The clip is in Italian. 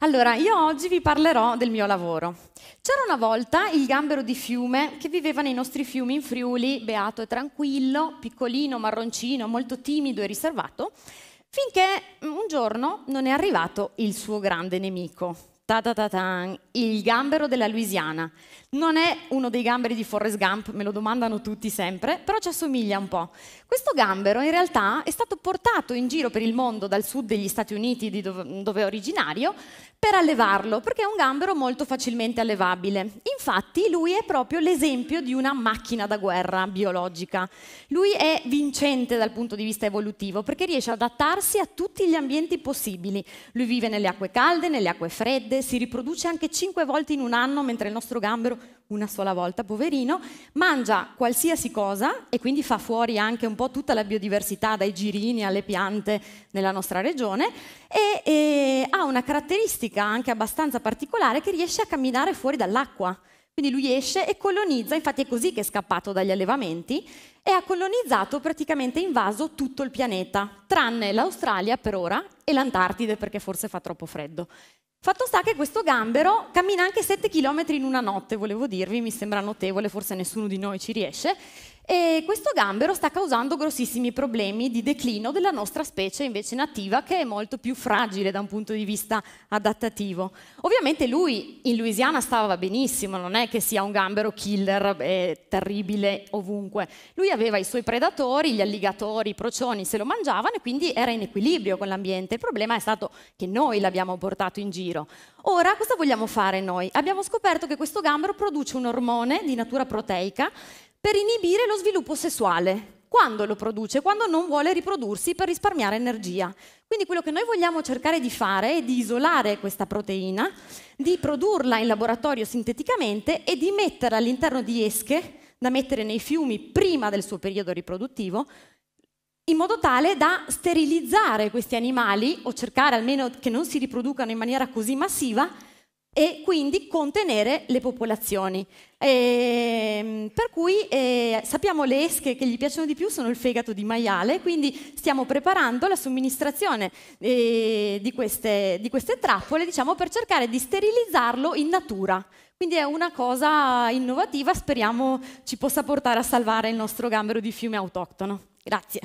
Allora, io oggi vi parlerò del mio lavoro. C'era una volta il gambero di fiume che viveva nei nostri fiumi in Friuli, beato e tranquillo, piccolino, marroncino, molto timido e riservato, finché un giorno non è arrivato il suo grande nemico, Ta ta ta il gambero della Louisiana. Non è uno dei gamberi di Forrest Gump, me lo domandano tutti sempre, però ci assomiglia un po'. Questo gambero in realtà è stato portato in giro per il mondo dal sud degli Stati Uniti, di dove, dove è originario, per allevarlo, perché è un gambero molto facilmente allevabile. Infatti lui è proprio l'esempio di una macchina da guerra biologica. Lui è vincente dal punto di vista evolutivo, perché riesce ad adattarsi a tutti gli ambienti possibili. Lui vive nelle acque calde, nelle acque fredde, verde si riproduce anche 5 volte in un anno, mentre il nostro gambero una sola volta, poverino, mangia qualsiasi cosa e quindi fa fuori anche un po' tutta la biodiversità, dai girini alle piante nella nostra regione e, e ha una caratteristica anche abbastanza particolare che riesce a camminare fuori dall'acqua. Quindi lui esce e colonizza, infatti è così che è scappato dagli allevamenti, e ha colonizzato praticamente invaso tutto il pianeta, tranne l'Australia per ora e l'Antartide perché forse fa troppo freddo. Fatto sta che questo gambero cammina anche 7 km in una notte, volevo dirvi, mi sembra notevole, forse nessuno di noi ci riesce, e questo gambero sta causando grossissimi problemi di declino della nostra specie invece nativa, che è molto più fragile da un punto di vista adattativo. Ovviamente lui in Louisiana stava benissimo, non è che sia un gambero killer eh, terribile ovunque. Lui aveva i suoi predatori, gli alligatori, i procioni se lo mangiavano e quindi era in equilibrio con l'ambiente. Il problema è stato che noi l'abbiamo portato in giro. Ora cosa vogliamo fare noi? Abbiamo scoperto che questo gambero produce un ormone di natura proteica per inibire lo sviluppo sessuale. Quando lo produce? Quando non vuole riprodursi per risparmiare energia. Quindi quello che noi vogliamo cercare di fare è di isolare questa proteina, di produrla in laboratorio sinteticamente e di metterla all'interno di esche da mettere nei fiumi prima del suo periodo riproduttivo, in modo tale da sterilizzare questi animali o cercare almeno che non si riproducano in maniera così massiva e quindi contenere le popolazioni. E, ehm, per cui eh, sappiamo le esche che gli piacciono di più sono il fegato di maiale, quindi stiamo preparando la somministrazione eh, di, queste, di, queste, trappole diciamo, per cercare di sterilizzarlo in natura. Quindi è una cosa innovativa, speriamo ci possa portare a salvare il nostro gambero di fiume autoctono. Grazie.